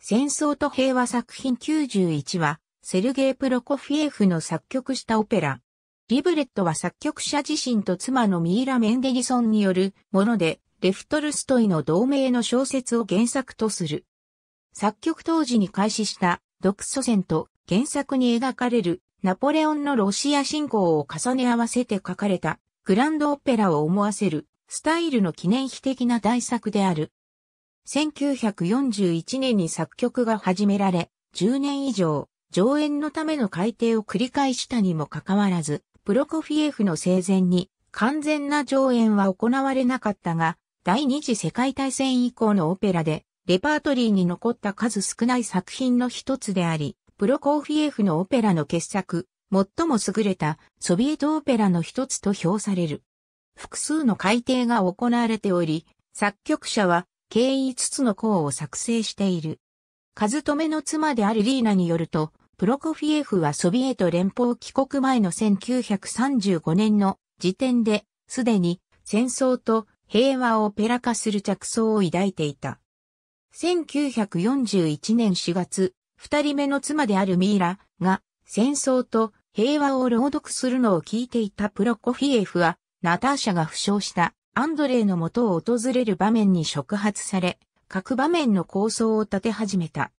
戦争と平和作品91は、セルゲイ・プロコフィエフの作曲したオペラ。リブレットは作曲者自身と妻のミイラ・メンデリソンによるもので、レフトルストイの同盟の小説を原作とする。作曲当時に開始した独ソ戦と原作に描かれるナポレオンのロシア侵攻を重ね合わせて書かれたグランドオペラを思わせるスタイルの記念碑的な大作である。1941年に作曲が始められ、10年以上、上演のための改定を繰り返したにもかかわらず、プロコフィエフの生前に完全な上演は行われなかったが、第二次世界大戦以降のオペラで、レパートリーに残った数少ない作品の一つであり、プロコフィエフのオペラの傑作、最も優れたソビエトオペラの一つと評される。複数の改定が行われており、作曲者は経緯5つの項を作成している。カズトメの妻であるリーナによると、プロコフィエフはソビエト連邦帰国前の1935年の時点で、すでに戦争と平和をオペラ化する着想を抱いていた。1941年4月、二人目の妻であるミイラが戦争と平和を朗読するのを聞いていたプロコフィエフは、ナターシャが負傷したアンドレイの元を訪れる場面に触発され、各場面の構想を立て始めた。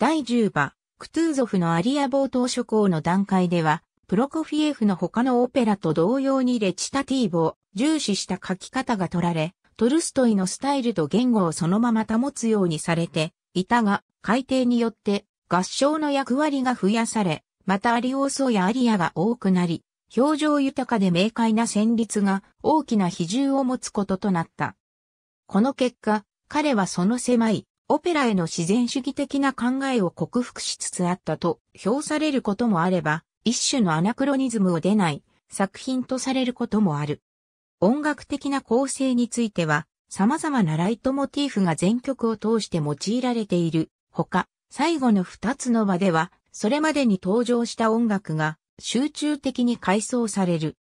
第10話、クトゥーゾフのアリア冒頭諸行の段階では、プロコフィエフの他のオペラと同様にレチタティーブを重視した書き方が取られ、トルストイのスタイルと言語をそのまま保つようにされていたが、改定によって合唱の役割が増やされ、またアリオーソやアリアが多くなり、表情豊かで明快な旋律が大きな比重を持つこととなった。この結果、彼はその狭いオペラへの自然主義的な考えを克服しつつあったと評されることもあれば、一種のアナクロニズムを出ない作品とされることもある。音楽的な構成については、様々なライトモティーフが全曲を通して用いられている。ほか、最後の二つの場では、それまでに登場した音楽が集中的に改装される。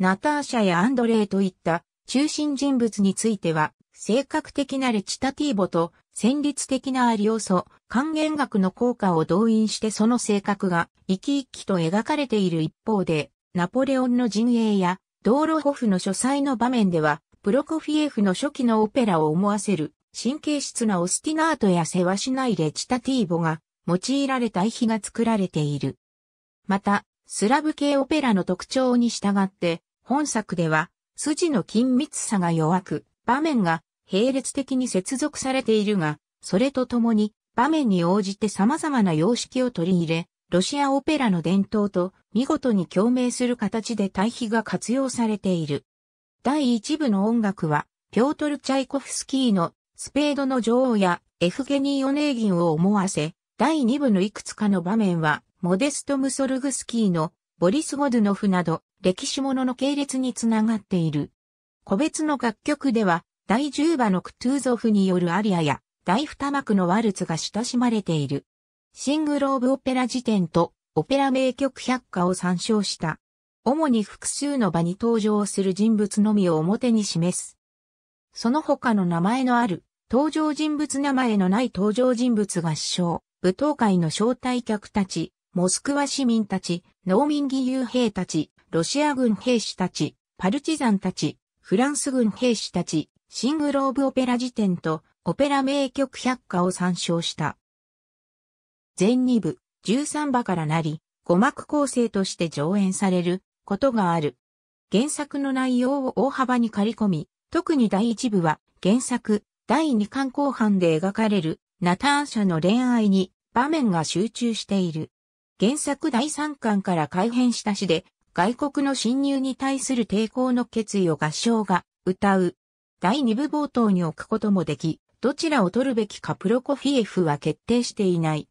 ナターシャやアンドレイといった中心人物については、性格的なレチタティーボと戦律的なアリオソ、還元学の効果を動員してその性格が生き生きと描かれている一方で、ナポレオンの陣営や道路ホフの書斎の場面では、プロコフィエフの初期のオペラを思わせる神経質なオスティナートや世話しないレチタティーボが用いられた遺碑が作られている。また、スラブ系オペラの特徴に従って、本作では、筋の緊密さが弱く、場面が並列的に接続されているが、それとともに、場面に応じて様々な様式を取り入れ、ロシアオペラの伝統と見事に共鳴する形で対比が活用されている。第一部の音楽は、ピョートル・チャイコフスキーのスペードの女王やエフゲニー・オネーギンを思わせ、第二部のいくつかの場面はモデスト・ムソルグスキーのボリス・ゴドゥノフなど歴史ものの系列につながっている。個別の楽曲では第10話のクトゥーゾフによるアリアや第二幕のワルツが親しまれている。シングル・オブ・オペラ辞典とオペラ名曲百科を参照した。主に複数の場に登場する人物のみを表に示す。その他の名前のある、登場人物名前のない登場人物が主将、舞踏会の招待客たち、モスクワ市民たち、農民義勇兵たち、ロシア軍兵士たち、パルチザンたち、フランス軍兵士たち、シングローブオペラ辞典とオペラ名曲百科を参照した。全2部、13話からなり、5幕構成として上演されることがある。原作の内容を大幅に刈り込み、特に第1部は原作、第2巻後半で描かれるナターン社の恋愛に場面が集中している。原作第3巻から改編した詩で、外国の侵入に対する抵抗の決意を合唱が歌う。第2部冒頭に置くこともでき、どちらを取るべきかプロコフィエフは決定していない。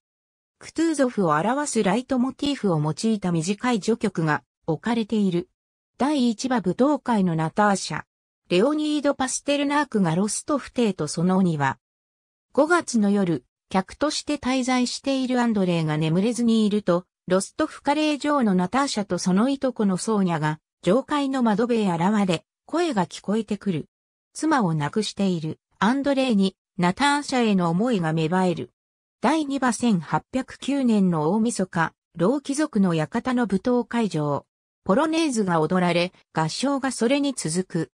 クトゥーゾフを表すライトモティーフを用いた短い序曲が置かれている。第1話舞踏会のナターシャ。レオニード・パステルナークがロストフ定とその鬼は。5月の夜、客として滞在しているアンドレイが眠れずにいると、ロストフカレー城のナターシャとそのいとこのソーニャが、上階の窓辺へ現れ、声が聞こえてくる。妻を亡くしているアンドレイに、ナターシャへの思いが芽生える。第2話1809年の大晦日、老貴族の館の舞踏会場。ポロネーズが踊られ、合唱がそれに続く。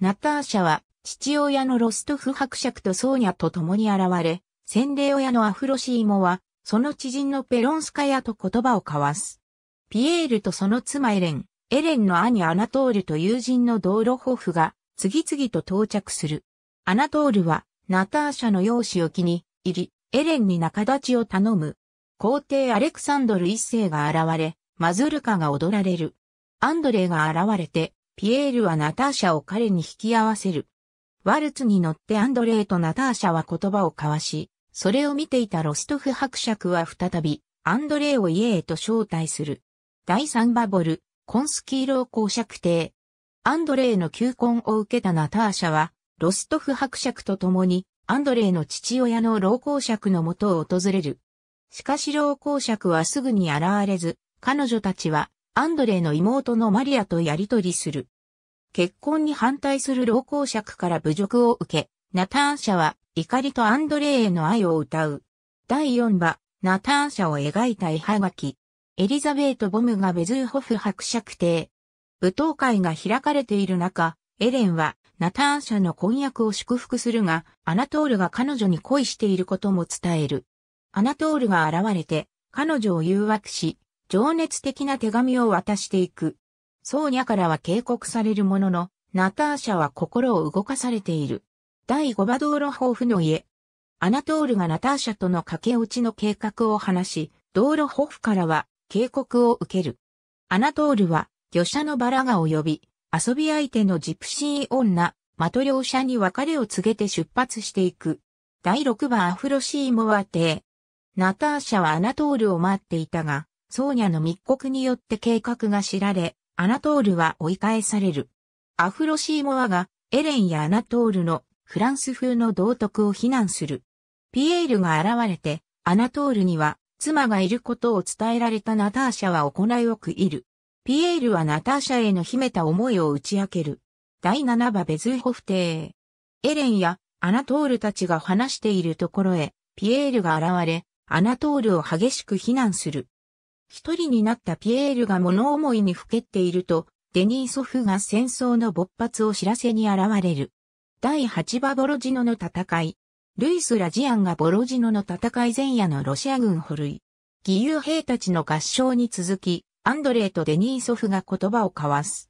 ナターシャは、父親のロストフ伯爵とソーニャと共に現れ、洗礼親のアフロシーモは、その知人のペロンスカヤと言葉を交わす。ピエールとその妻エレン、エレンの兄アナトールと友人の道路ホフが、次々と到着する。アナトールは、ナターシャの容姿を気に入り、エレンに仲立ちを頼む。皇帝アレクサンドル一世が現れ、マズルカが踊られる。アンドレイが現れて、ピエールはナターシャを彼に引き合わせる。ワルツに乗ってアンドレイとナターシャは言葉を交わし、それを見ていたロストフ伯爵は再び、アンドレイを家へと招待する。第3バボル、コンスキーロー公爵邸。アンドレイの求婚を受けたナターシャは、ロストフ伯爵と共に、アンドレイの父親の老公爵のもとを訪れる。しかし老公爵はすぐに現れず、彼女たちは、アンドレイの妹のマリアとやりとりする。結婚に反対する老公爵から侮辱を受け、ナターシャは怒りとアンドレーへの愛を歌う。第4話、ナターシャを描いた絵はがき。エリザベート・ボムがベズーホフ伯爵邸。舞踏会が開かれている中、エレンはナターシャの婚約を祝福するが、アナトールが彼女に恋していることも伝える。アナトールが現れて、彼女を誘惑し、情熱的な手紙を渡していく。ソーニャからは警告されるものの、ナターシャは心を動かされている。第5馬道路豊富の家。アナトールがナターシャとの駆け落ちの計画を話し、道路保富からは警告を受ける。アナトールは、魚車のバラが及び、遊び相手のジプシー女、マトリョーシャに別れを告げて出発していく。第6番アフロシーモア邸。ナターシャはアナトールを待っていたが、ソーニャの密告によって計画が知られ、アナトールは追い返される。アフロシーモアがエレンやアナトールのフランス風の道徳を非難する。ピエールが現れて、アナトールには、妻がいることを伝えられたナターシャは行いよくいる。ピエールはナターシャへの秘めた思いを打ち明ける。第7話ベズーホフ帝。エレンやアナトールたちが話しているところへ、ピエールが現れ、アナトールを激しく非難する。一人になったピエールが物思いにふけっていると、デニーソフが戦争の勃発を知らせに現れる。第8波ボロジノの戦い。ルイス・ラジアンがボロジノの戦い前夜のロシア軍捕類。義勇兵たちの合唱に続き、アンドレイとデニーソフが言葉を交わす。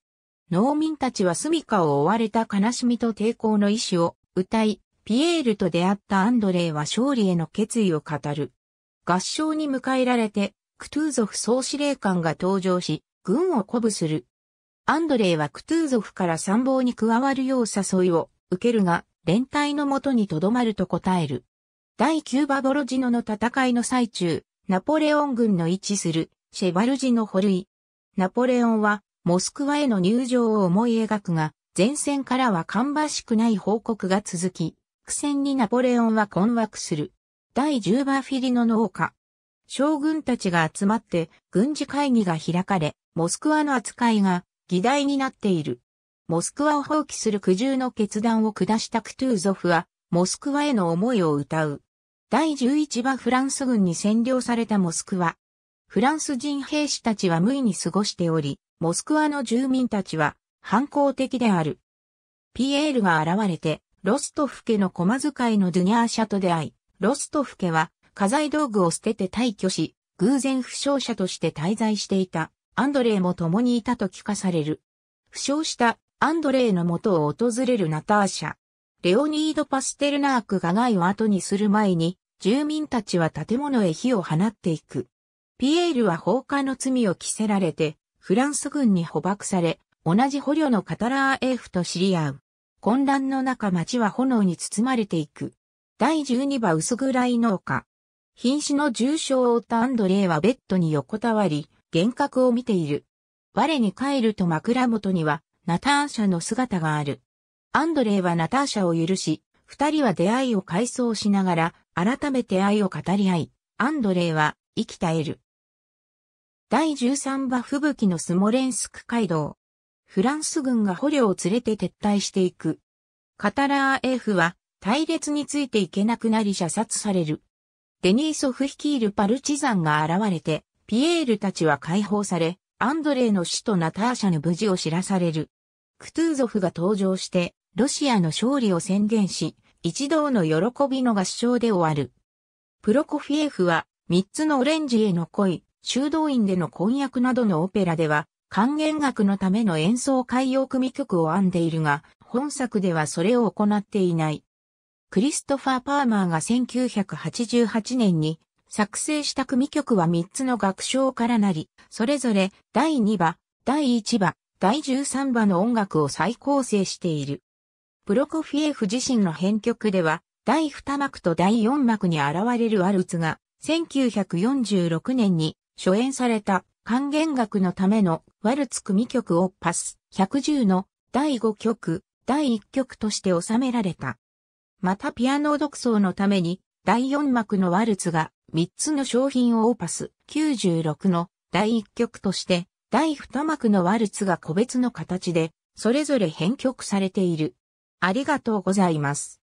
農民たちは住処を追われた悲しみと抵抗の意志を歌い、ピエールと出会ったアンドレイは勝利への決意を語る。合唱に迎えられて、クトゥーゾフ総司令官が登場し、軍を鼓舞する。アンドレイはクトゥーゾフから参謀に加わるよう誘いを受けるが、連帯のもとにとどまると答える。第9バボロジノの戦いの最中、ナポレオン軍の位置するシェバルジの捕類。ナポレオンはモスクワへの入場を思い描くが、前線からは芳しくない報告が続き、苦戦にナポレオンは困惑する。第10バフィリノの丘。将軍たちが集まって軍事会議が開かれ、モスクワの扱いが議題になっている。モスクワを放棄する苦渋の決断を下したクトゥーゾフは、モスクワへの思いを歌う。第11話フランス軍に占領されたモスクワ。フランス人兵士たちは無意に過ごしており、モスクワの住民たちは反抗的である。ピエールが現れて、ロストフ家の駒遣いのドゥニャー社と出会い、ロストフ家は家財道具を捨てて退去し、偶然負傷者として滞在していた、アンドレイも共にいたと聞かされる。負傷したアンドレイの元を訪れるナターシャ。レオニード・パステルナークが害を後にする前に、住民たちは建物へ火を放っていく。ピエールは放火の罪を着せられて、フランス軍に捕獲され、同じ捕虜のカタラーエーフと知り合う。混乱の中町は炎に包まれていく。第12話薄暗い農家。瀕死の重傷を負ったアンドレイはベッドに横たわり、幻覚を見ている。我に帰ると枕元にはナターシャの姿がある。アンドレイはナターシャを許し、二人は出会いを回想しながら、改めて愛を語り合い、アンドレイは生き絶える。第13話吹雪のスモレンスク街道。フランス軍が捕虜を連れて撤退していく。カタラー F は隊列についていけなくなり射殺される。デニーソフ率いるパルチザンが現れて、ピエールたちは解放され、アンドレイの死とナターシャの無事を知らされる。クトゥーゾフが登場して、ロシアの勝利を宣言し、一同の喜びの合唱で終わる。プロコフィエフは、三つのオレンジへの恋、修道院での婚約などのオペラでは、還元楽のための演奏海用組曲を編んでいるが、本作ではそれを行っていない。クリストファー・パーマーが1988年に作成した組曲は3つの楽章からなり、それぞれ第2話、第1話、第13話の音楽を再構成している。プロコフィエフ自身の編曲では、第2幕と第4幕に現れるワルツが、1946年に初演された還元楽のためのワルツ組曲をパス110の第5曲、第1曲として収められた。またピアノ独奏のために第4幕のワルツが3つの商品をオーパス96の第1曲として第二幕のワルツが個別の形で、それぞれ編曲されている。ありがとうございます。